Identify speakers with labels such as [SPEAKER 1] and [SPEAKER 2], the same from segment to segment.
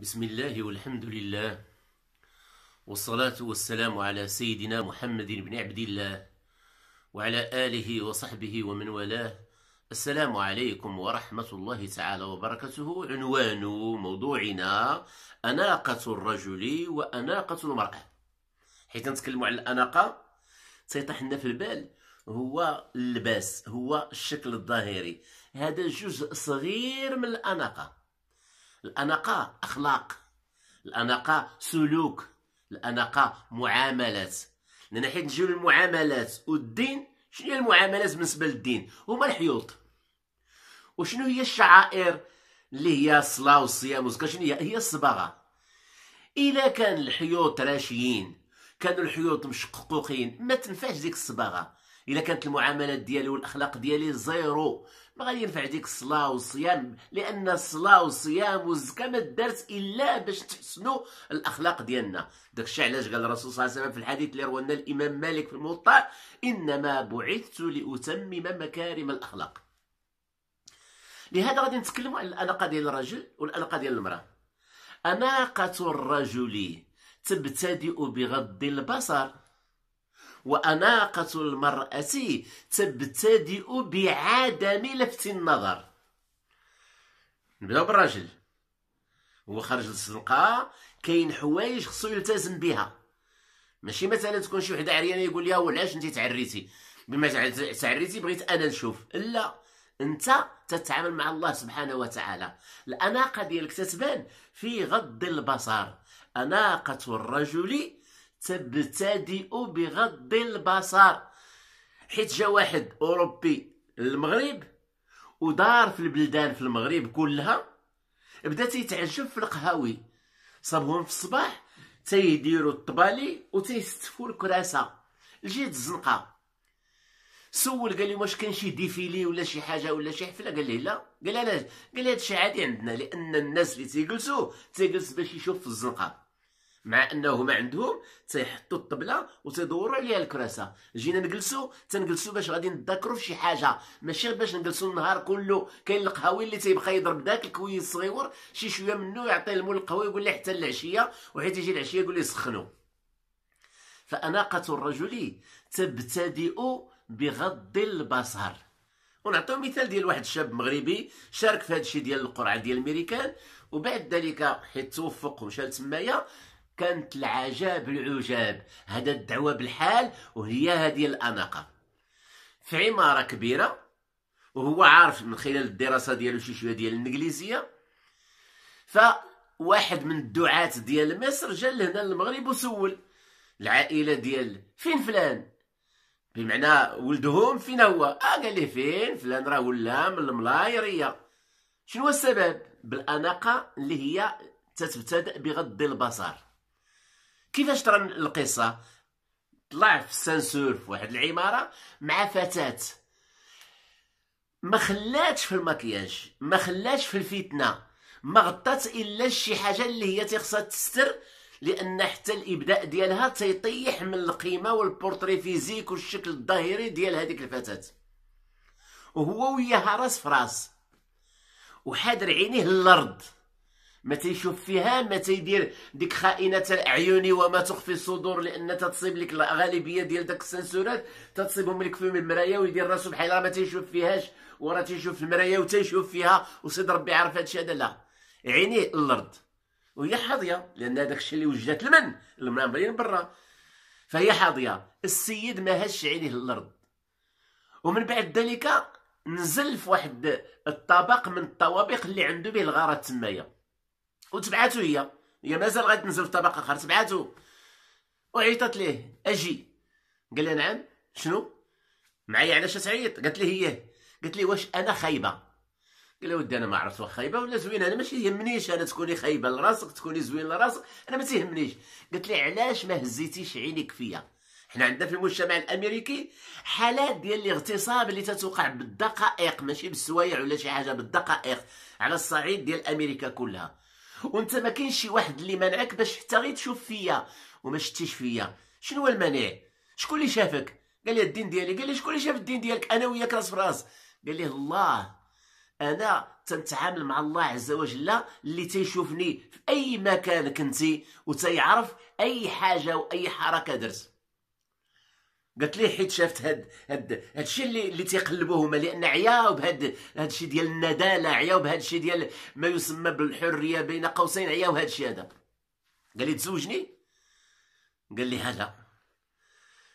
[SPEAKER 1] بسم الله والحمد لله والصلاة والسلام على سيدنا محمد بن عبد الله وعلى آله وصحبه ومن والاه السلام عليكم ورحمة الله تعالى وبركاته عنوان موضوعنا أناقة الرجل وأناقة المرأة حيت نتكلم على الأناقة تيطيح لنا في البال هو اللباس هو الشكل الظاهري هذا جزء صغير من الأناقة الأناقة أخلاق الأناقة سلوك الأناقة معاملات لأن حيت نجيو للمعاملات والدين شنو هي المعاملات بالنسبة للدين هما الحيوط وشنو هي الشعائر اللي هي الصلاة والصيام والزكاة شنو هي هي الصباغة إلا كان الحيوط راشيين كانوا الحيوط مشقوقين ما تنفعش ديك الصباغة الا كانت المعاملات ديالي والاخلاق ديالي زيرو ما غادي ينفع ديك الصلاه والصيام لان الصلاه والصيام والزكاه ما دارت الا باش تحسنوا الاخلاق ديالنا داكشي علاش قال الرسول صلى الله عليه وسلم في الحديث اللي روانا الامام مالك في الموطا انما بعثت لاتمم مكارم الاخلاق لهذا غادي نتكلموا على الاناقه ديال الرجل والاناقه ديال المراه اناقه الرجل تبتدئ بغض البصر وأناقة المرأة تبتدئ بعدم لفت النظر نبداو بالراجل هو خرج للسرقة كاين حوايج خصو يلتزم بها ماشي مثلا تكون شي وحده عريانه يقول لها علاش انت تعريتي بما تعريتي بغيت انا نشوف لا انت تتعامل مع الله سبحانه وتعالى الاناقه ديالك تتبان في غض البصر اناقه الرجل تبتدئ بغض البصر حيت جا واحد اوروبي للمغرب ودار في البلدان في المغرب كلها بدا تيتعجب في القهاوي صابهم في الصباح تيديروا الطبالي وتيستفوا الكراسه لجيت الزنقه سول قال لي واش كان شي ديفيلي ولا شي حاجه ولا شي حفله قال لي لا قال لي علاش قال لي هادشي عادي عندنا لان الناس اللي تيجلسوا تيجلس باش يشوف في الزنقه مع انه ما عندهم تيحطوا الطبله وتدوروا عليها الكراسه جينا نجلسوا تنجلسوا باش غادي نتذكروا في شي حاجه ماشي باش نجلسوا النهار كله كاين القهوي اللي تيبقى يضرب داك الكويس الصغيور شي شويه منه يعطيه المول القهوي يقول لي حتى العشيه وحيت يجي العشيه يقول لي سخنوا فاناقه الرجل تبتدئ بغض البصر ونعطيو مثال ديال واحد الشاب مغربي شارك في هذا الشيء ديال القرعه ديال الميريكان وبعد ذلك حيت توفق ومشى تمايا كانت العجاب العجاب هذا الدعوة بالحال وهي هذه الأناقة في عمارة كبيرة وهو عارف من خلال الدراسة ديالو شي شوية ديال الإنجليزية فواحد من الدعاة ديال مصر جا لهنا للمغرب وسول العائلة ديال فين فلان بمعنى ولدهم فين هو اه قال لي فين فلان راه ولا من الملايريه شنو السبب بالاناقه اللي هي تتبتدا بغض البصر كيفاش ترى القصه طلع في السانسور في واحد العماره مع فتاه ما خلاتش في المكياج ما خلاتش في الفتنه ما غطات الا شي حاجه اللي هي تيخصها تستر لان حتى الابداع ديالها تيطيح من القيمه والبورتري فيزيك والشكل الظاهري ديال هذيك الفتاه وهو وياها راس في راس وحادر عينيه للارض ما تيشوف فيها ما تيدير ديك خائنه الاعين وما تخفي الصدور لان تتصيب لك الغالبيه ديال داك السنسورات تتصيبهم لك في المرايه ويدير راسو بحال ما تيشوف فيهاش وراه تيشوف في المرايه وتيشوف فيها وسيد ربي عارف هادشي هذا لا عينيه الارض وهي حاضيه لان هذاك الشيء اللي وجدت لمن المنابرين برا فهي حاضيه السيد ما هش عينيه الارض ومن بعد ذلك نزل في واحد الطبق من الطوابق اللي عنده به الغارات تمايا وتبعته هي هي مازال غتنزل في طبقه اخرى تبعته وعيطت ليه اجي قال لها نعم شنو معايا علاش تعيط قالت لي هي قالت لي واش انا خايبه قال ودي انا ما عرفت واخا خايبه ولا زوينه انا ماشي يهمنيش انا تكوني خايبه لراسك تكوني زوين لراسك انا ما تيهمنيش قالت لي علاش ما هزيتيش عينيك فيا حنا عندنا في المجتمع الامريكي حالات ديال الاغتصاب اللي تتوقع بالدقائق ماشي بالسوايع ولا شي حاجه بالدقائق على الصعيد ديال امريكا كلها وانت ما كاينش شي واحد اللي منعك باش حتى غير تشوف فيا وما شتيش فيا شنو هو المانع شكون اللي شافك قال لي الدين ديالي قال لي شكون اللي شاف الدين ديالك انا وياك راس براس قال لي الله انا تنتعامل مع الله عز وجل اللي تيشوفني في اي مكان كنتي وتيعرف اي حاجه واي حركه درت قالت لي حيت شافت هاد هاد هادشي اللي اللي تيقلبوه هما لان عياو بهاد هادشي ديال النداله عياو بهادشي ديال ما يسمى بالحريه بين قوسين عياو هادشي هذا قال لي تزوجني قال لي هذا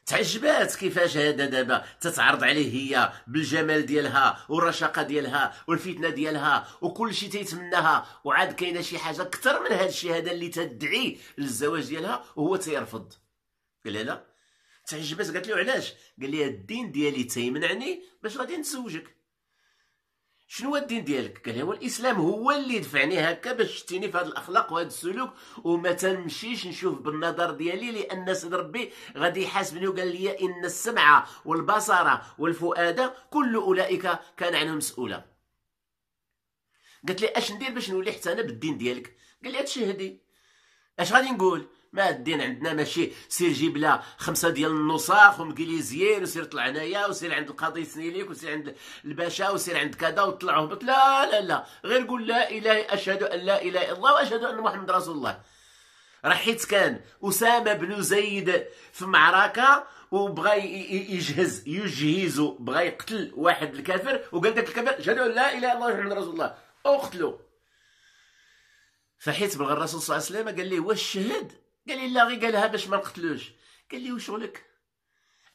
[SPEAKER 1] تعجبات كيفاش هذا دابا تتعرض عليه هي بالجمال ديالها والرشاقه ديالها والفتنه ديالها وكل شيء تيتمناها وعاد كاينه شي حاجه اكثر من هذا الشيء هذا اللي تدعي للزواج ديالها وهو تيرفض قال لا تعجبات قالت له علاش قال لي الدين ديالي تيمنعني باش غادي نتزوجك شنو هو الدين ديالك قال هو الاسلام هو اللي دفعني هكا باش شتيني في هذه الاخلاق وهذا السلوك وما تنمشيش نشوف بالنظر ديالي لان سيد ربي غادي يحاسبني وقال لي ان السمع والبصره والفؤاد كل اولئك كان عنهم مسؤولا قالت لي اش ندير باش نولي حتى انا بالدين ديالك قال لي هادشي اش غادي نقول ما الدين عندنا ماشي سير جيب لها خمسه ديال النصاف ومكليزيين وسير طلع هنايا وسير عند القاضي سنيليك وسير عند الباشا وسير عند كذا وطلع وهبط لا لا لا غير قول لا اله اشهد ان لا اله الا الله واشهد ان محمد رسول الله راه حيت كان اسامه بن زيد في معركه وبغى يجهز يجهزو بغى يقتل واحد الكافر وقال ذاك الكافر اشهد ان لا اله الا الله محمد رسول الله اقتلو فحيت بلغ الرسول صلى الله عليه وسلم قال لي واش شهد قال لي لا غير قالها باش ما نقتلوش قال لي واش وشغلك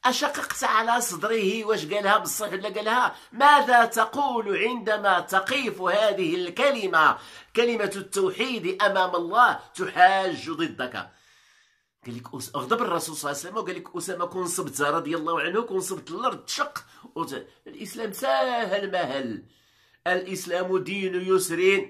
[SPEAKER 1] أشققت على صدره واش قالها بالصحيح ولا قالها ماذا تقول عندما تقيف هذه الكلمة كلمة التوحيد أمام الله تحاج ضدك قال لك أس... غضب الرسول صلى الله عليه وسلم وقال لك أسامة كون صبت رضي الله عنه كون صبت الأرض تشق وت... الإسلام ساهل مهل الإسلام دين يسر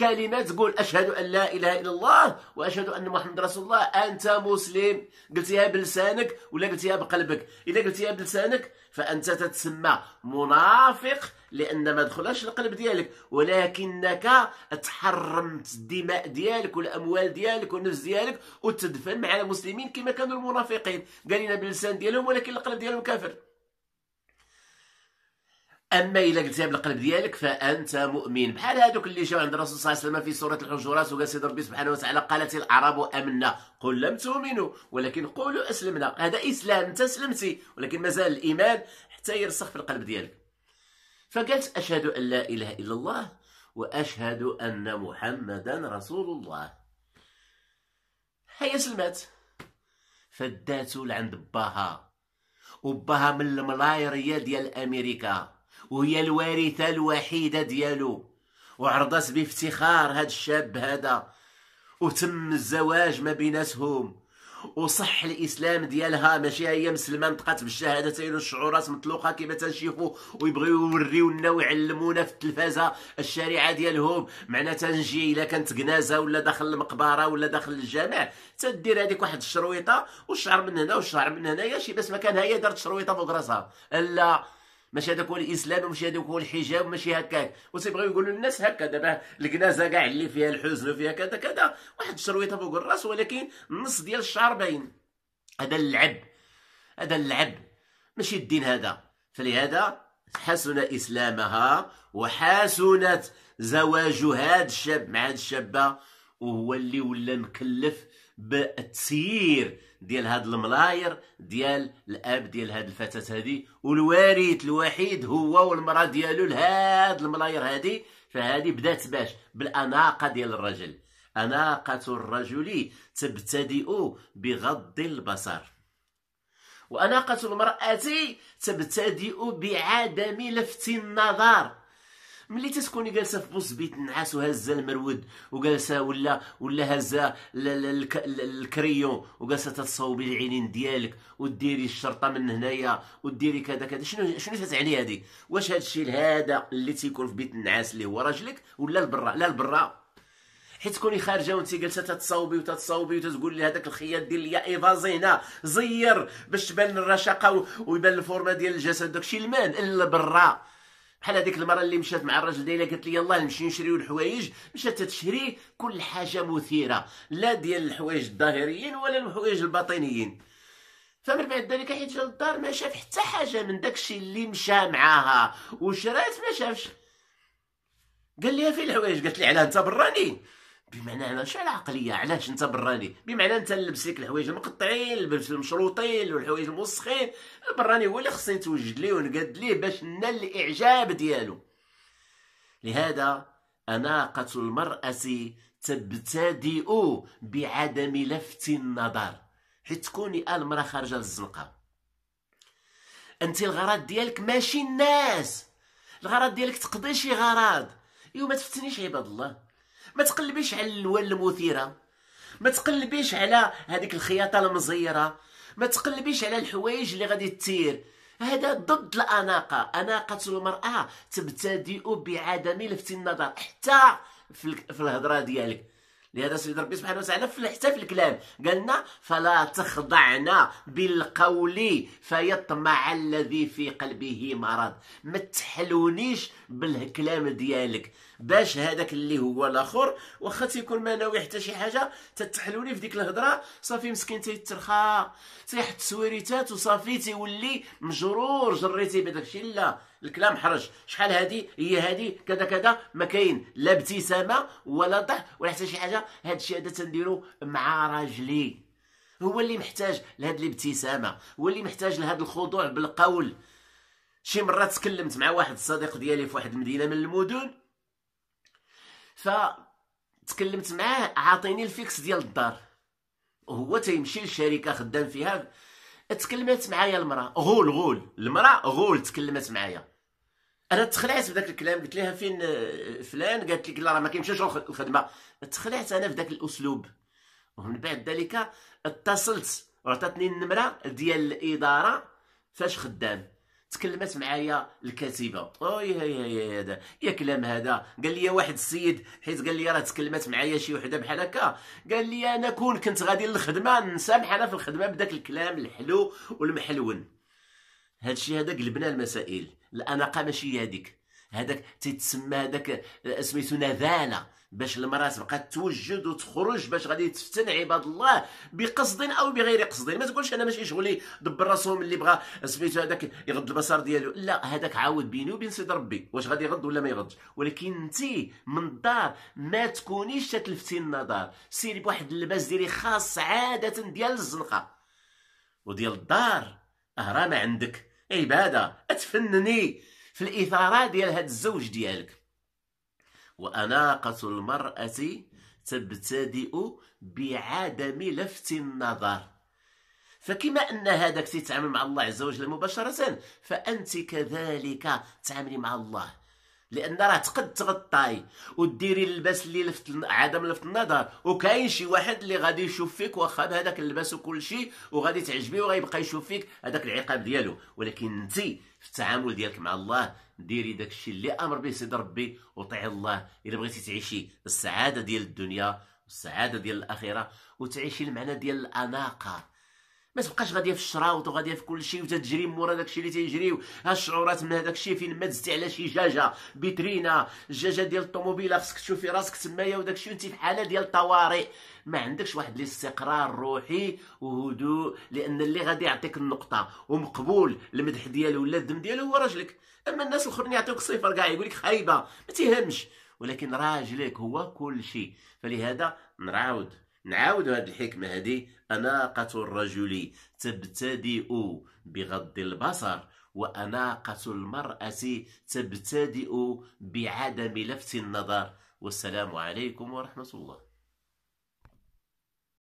[SPEAKER 1] كلمة تقول أشهد أن لا إله إلا الله وأشهد أن محمد رسول الله أنت مسلم قلتيها بلسانك ولا قلتيها بقلبك إذا قلتيها بلسانك فأنت تتسمى منافق لأن ما دخلش القلب ديالك ولكنك تحرمت الدماء ديالك والأموال ديالك والنفس ديالك وتدفن مع المسلمين كما كانوا المنافقين قالينا بلسان باللسان ديالهم ولكن القلب ديالهم كافر اما الا قلتيها بالقلب ديالك فانت مؤمن بحال هذوك اللي جاو عند الرسول صلى الله عليه وسلم في سوره الحجرات وقال سيدي ربي سبحانه وتعالى قالت الاعراب امنا قل لم تؤمنوا ولكن قولوا اسلمنا هذا اسلام انت سلمتي ولكن مازال الايمان حتى يرسخ في القلب ديالك فقالت اشهد ان لا اله الا الله واشهد ان محمدا رسول الله هي سلمات فداتو لعند باها وباها من الملايريه ديال امريكا وهي الوارثه الوحيده ديالو وعرضت بافتخار هاد الشاب هذا وتم الزواج ما بيناتهم وصح الاسلام ديالها ماشي هي مسلمه نطقات بالشهادتين والشعورات مطلوقه كما تنشوفوا ويبغيو يوريو لنا ويعلمونا في التلفازه الشريعه ديالهم معناتها نجي الا كانت كنازه ولا داخل المقبره ولا داخل الجامع تدير هذيك واحد الشرويطه والشعر من هنا والشعر من هنايا شي بس ما كان هي دارت شرويطه فوق راسها الا ماشي هذاك هو الاسلام ماشي هذاك هو الحجاب ماشي هكاك وتيبغيو يقولوا للناس هكا دابا الكنازه كاع اللي فيها الحزن وفيها كذا كذا واحد الشرويطه فوق الراس ولكن النص ديال الشعر باين هذا اللعب هذا اللعب ماشي الدين هذا فلهذا حسن اسلامها وحسنت زواج هاد الشاب مع هاد الشابه وهو اللي ولا مكلف بالتسيير ديال هاد الملاير ديال الاب ديال هاد الفتاه هادي والوارث الوحيد هو والمراه ديالو لهاد الملاير هادي فهادي بدات باش بالاناقه ديال الرجل اناقه الرجل تبتدئ بغض البصر واناقه المراه تبتدئ بعدم لفت النظر ملي تتكوني جالسه في بوس بيت النعاس وهازه المرود وجالسه ولا ولا هازه الكريون وجالسه تتصوبي العينين ديالك وديري الشرطه من هنايا وديري كذا كذا شنو شنو تتعني هذه واش هذا الشيء هذا اللي تيكون في بيت النعاس اللي هو راجلك ولا البرا لا البرا حيت تكوني خارجه وانت جالسه تتصاوبي وتتصاوبي وتقول لي هذاك الخياط ديال يا ايفا هنا زير باش تبان الرشاقه ويبان الفورمه ديال الجسد داكشي المان الا برا بحال هذيك المره اللي مشات مع الراجل ديالها قالت لي يلاه نمشي نشريو الحوايج مشات تشري كل حاجه مثيره لا ديال الحوايج الظاهريين ولا الحوايج الباطنيين فمن بعد ذلك حيت جا للدار ما شاف حتى حاجه من داكشي اللي مشى معاها وشرات ما شافش قال لي فين الحوايج قالت لي علاه انت براني بمعنى انا شحال عقليه علاش انت براني بمعنى انت نلبس ليك الحوايج المقطعين لبس المشروطين والحوايج الموسخين البراني هو اللي خصني نتوجد ليه ونقاد ليه باش نال الاعجاب ديالو لهذا اناقه المراه تبتدئ بعدم لفت النظر حيت تكوني المراه خارجه للزنقه انت الغرض ديالك ماشي الناس الغرض ديالك تقضي شي غرض ايوا ما تفتنيش عباد الله ما تقلبيش على الالوان المثيره ما تقلبيش على هذيك الخياطه المزيره ما تقلبيش على الحوايج اللي غادي تثير هذا ضد الاناقه اناقه المراه تبتدئ بعدم لفت النظر حتى في الهضره ديالك لهذا سيد ربي سبحانه وتعالى حتى في الكلام قالنا فلا تخضعنا بالقول فيطمع الذي في قلبه مرض ما تحلونيش بالكلام ديالك باش هذاك اللي هو الاخر واخا تيكون ما ناوي حتى شي حاجه تتحلولي في ديك الهضره صافي مسكين تيترخى تيحط سويريتات وصافي تيولي مجرور جريتي بداك الشيء لا الكلام حرج شحال هادي هي هادي كذا كذا ما كاين لا ابتسامه ولا ضحك ولا حتى شي حاجه هاد الشيء هذا تنديرو مع راجلي هو اللي محتاج لهاد الابتسامه هو اللي محتاج لهاد الخضوع بالقول شي مره تكلمت مع واحد الصديق ديالي في واحد المدينه من المدن ف تكلمت معاه عاطيني الفيكس ديال الدار وهو تيمشي لشركه خدام فيها تكلمت معايا المراه غول غول المراه غول تكلمت معايا انا تخلعت بداك الكلام قلت لها فين آه، فلان قالت لك لا راه ما كيمشيش الخدمه تخلعت انا بداك الاسلوب ومن بعد ذلك اتصلت وعطاتني النمره ديال الاداره فاش خدام تكلمت معايا الكاتبه اوه يا يا هذا يا كلام هذا قال لي واحد السيد حيت قال لي راه تكلمت معايا شي وحده بحال هكا قال لي انا كون كنت غادي للخدمه نسامح انا في الخدمه بداك الكلام الحلو والمحلون هادشي هذا قلبنا المسائل الاناقه ماشي هذيك هذاك تيتسمى هذاك آه، سميتو نذاله باش المراه تبقى توجد وتخرج باش غادي تفتن عباد الله بقصد او بغير قصد ما تقولش انا ماشي شغلي دبر راسهم اللي بغى سميتو هذاك يغض البصر ديالو لا هذاك عاود بيني وبين سيد ربي واش غادي يغض ولا ما يغضش ولكن انت من الدار ما تكونيش تلفتي النظر سيري بواحد اللباس ديالي خاص عاده ديال الزنقه وديال الدار اهرام عندك عباده اتفنني في الاثاره ديال هاد الزوج ديالك وأناقة المرأة تبتدئ بعدم لفت النظر فكما ان هذاك تيتعامل مع الله عز وجل مباشره فانت كذلك تعاملي مع الله لان راه تقد تغطاي وديري اللباس اللي لفت عدم لفت النظر وكاين شي واحد اللي غادي يشوف فيك واخا بهذاك اللباس وكل شيء وغادي تعجبيه وغيبقى يشوف فيك هذاك العقاب ديالو ولكن انت في التعامل ديالك مع الله ديري داكشي اللي امر به سيدي ربي وطيعي الله الا بغيتي تعيشي السعاده ديال الدنيا والسعاده ديال الاخره وتعيشي المعنى ديال الاناقه ما تبقاش غاديه في الشراوط وغاديه في كل شيء وتتجري من مورا داكشي اللي تيجريو ها الشعورات من هذاك الشيء فين ما دزتي على شي جاجه بيترينا الجاجه ديال الطوموبيله خصك تشوفي راسك تمايا وداك الشيء وانت في حاله ديال الطوارئ ما عندكش واحد الاستقرار روحي وهدوء لان اللي غادي يعطيك النقطه ومقبول المدح ديالو ولا الذم ديالو هو راجلك اما الناس الاخرين يعطيوك صفر كاع يقول لك خايبه ما تيهمش ولكن راجلك هو كل شيء فلهذا نعاود نعاود هذه الحكمه هذه اناقه الرجل تبتدئ بغض البصر واناقه المراه تبتدئ بعدم لفت النظر والسلام عليكم ورحمه الله